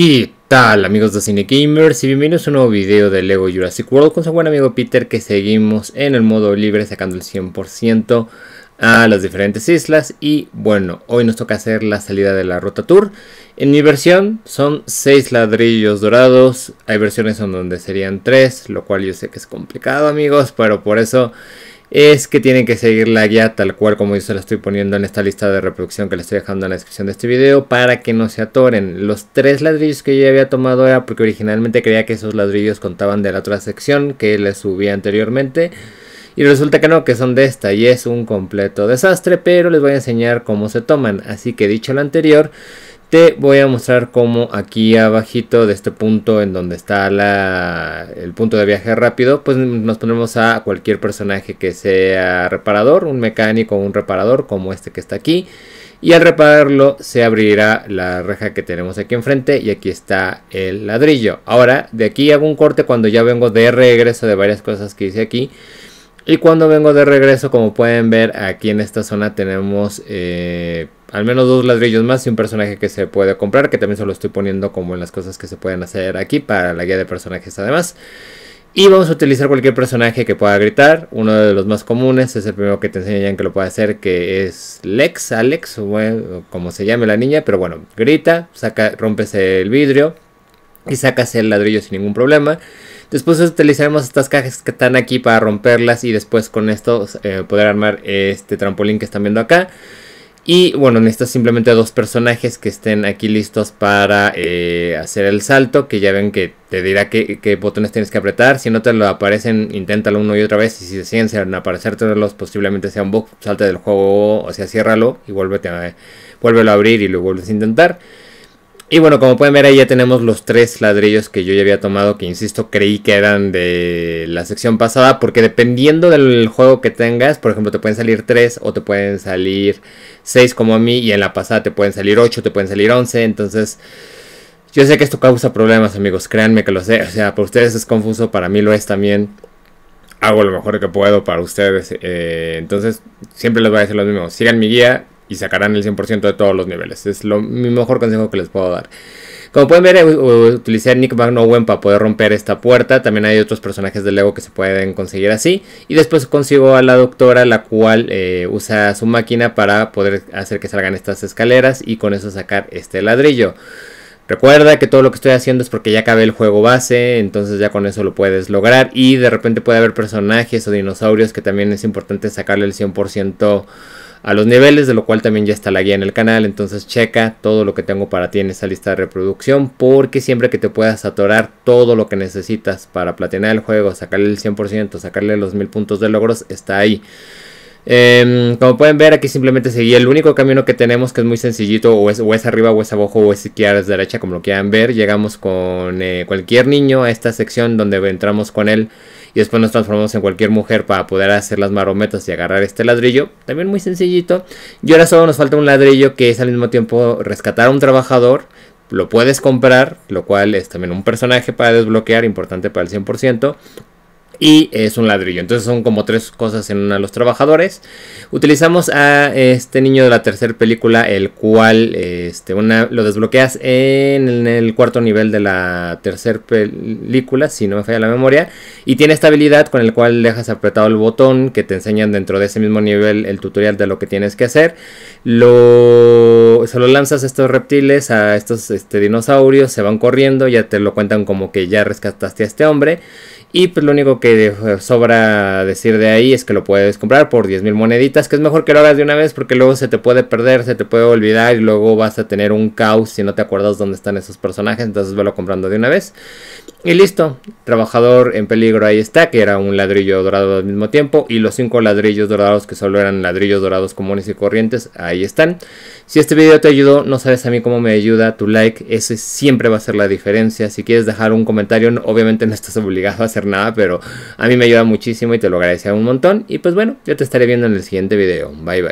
¿Qué tal amigos de Cine Y bienvenidos a un nuevo video de LEGO Jurassic World con su buen amigo Peter que seguimos en el modo libre sacando el 100% a las diferentes islas y bueno, hoy nos toca hacer la salida de la Rota Tour. En mi versión son 6 ladrillos dorados, hay versiones en donde serían 3, lo cual yo sé que es complicado amigos, pero por eso es que tienen que seguir la guía tal cual como yo se la estoy poniendo en esta lista de reproducción que les estoy dejando en la descripción de este video para que no se atoren. Los tres ladrillos que yo había tomado era porque originalmente creía que esos ladrillos contaban de la otra sección que les subí anteriormente. Y resulta que no, que son de esta y es un completo desastre, pero les voy a enseñar cómo se toman. Así que dicho lo anterior, te voy a mostrar cómo aquí abajito de este punto en donde está el punto de viaje rápido, pues nos ponemos a cualquier personaje que sea reparador, un mecánico o un reparador como este que está aquí. Y al repararlo se abrirá la reja que tenemos aquí enfrente y aquí está el ladrillo. Ahora de aquí hago un corte cuando ya vengo de regreso de varias cosas que hice aquí. Y cuando vengo de regreso como pueden ver aquí en esta zona tenemos... Eh, al menos dos ladrillos más y un personaje que se puede comprar, que también se lo estoy poniendo como en las cosas que se pueden hacer aquí para la guía de personajes además. Y vamos a utilizar cualquier personaje que pueda gritar. Uno de los más comunes es el primero que te enseñan que lo puede hacer, que es Lex, Alex, o como se llame la niña, pero bueno, grita, saca, el vidrio y sacas el ladrillo sin ningún problema. Después utilizaremos estas cajas que están aquí para romperlas y después con esto eh, poder armar este trampolín que están viendo acá. Y bueno, necesitas simplemente dos personajes que estén aquí listos para eh, hacer el salto. Que ya ven que te dirá qué, botones tienes que apretar. Si no te lo aparecen, inténtalo uno y otra vez. Y si deciden los, posiblemente sea un bug. Salte del juego, o sea, ciérralo y vuélvete a, vuélvelo a abrir y lo vuelves a intentar. Y bueno, como pueden ver ahí ya tenemos los tres ladrillos que yo ya había tomado, que insisto, creí que eran de la sección pasada, porque dependiendo del juego que tengas, por ejemplo, te pueden salir tres o te pueden salir seis como a mí, y en la pasada te pueden salir ocho, te pueden salir once, entonces... Yo sé que esto causa problemas, amigos, créanme que lo sé, o sea, para ustedes es confuso, para mí lo es también. Hago lo mejor que puedo para ustedes, eh, entonces siempre les voy a decir lo mismo, sigan mi guía, y sacarán el 100% de todos los niveles. Es lo, mi mejor consejo que les puedo dar. Como pueden ver, utilicé a Nick Magnowen para poder romper esta puerta. También hay otros personajes de Lego que se pueden conseguir así. Y después consigo a la doctora, la cual eh, usa su máquina para poder hacer que salgan estas escaleras y con eso sacar este ladrillo. Recuerda que todo lo que estoy haciendo es porque ya acabé el juego base, entonces ya con eso lo puedes lograr. Y de repente puede haber personajes o dinosaurios que también es importante sacarle el 100% a los niveles, de lo cual también ya está la guía en el canal. Entonces checa todo lo que tengo para ti en esa lista de reproducción, porque siempre que te puedas atorar todo lo que necesitas para platinar el juego, sacarle el 100%, sacarle los 1000 puntos de logros, está ahí. Em, como pueden ver, aquí simplemente seguí el único camino que tenemos que es muy sencillito, o es, arriba, o es abajo, o es izquierda, es derecha, como lo quieran ver. Llegamos con eh, cualquier niño a esta sección donde entramos con él y después nos transformamos en cualquier mujer para poder hacer las marometas y agarrar este ladrillo. También muy sencillito. Y ahora solo nos falta un ladrillo que es al mismo tiempo rescatar a un trabajador, lo puedes comprar, lo cual es también un personaje para desbloquear, importante para el 100% y es un ladrillo. Entonces son como tres cosas en una de los trabajadores. Utilizamos a este niño de la tercera película, el cual este, una, lo desbloqueas en, el cuarto nivel de la tercera película, si no me falla la memoria. Y tiene esta habilidad con la cual dejas apretado el botón que te enseñan dentro de ese mismo nivel el tutorial de lo que tienes que hacer. Lo, se lo lanzas a estos reptiles, a estos este, dinosaurios, se van corriendo, ya te lo cuentan como que ya rescataste a este hombre. Y pues lo único que sobra decir de ahí es que lo puedes comprar por 10.000 moneditas, que es mejor que lo hagas de una vez porque luego se te puede perder, se te puede olvidar y luego vas a tener un caos si no te acuerdas dónde están esos personajes, entonces velo comprando de una vez. Y listo, trabajador en peligro ahí está, que era un ladrillo dorado al mismo tiempo, y los cinco ladrillos dorados que solo eran ladrillos dorados comunes y corrientes, ahí están. Si este video te ayudó, no sabes a mí cómo me ayuda, tu like, ese siempre va a ser la diferencia. Si quieres dejar un comentario, obviamente no estás obligado a hacer nada, pero a mí me ayuda muchísimo y te lo agradezco un montón. Y pues bueno, yo te estaré viendo en el siguiente video. Bye bye.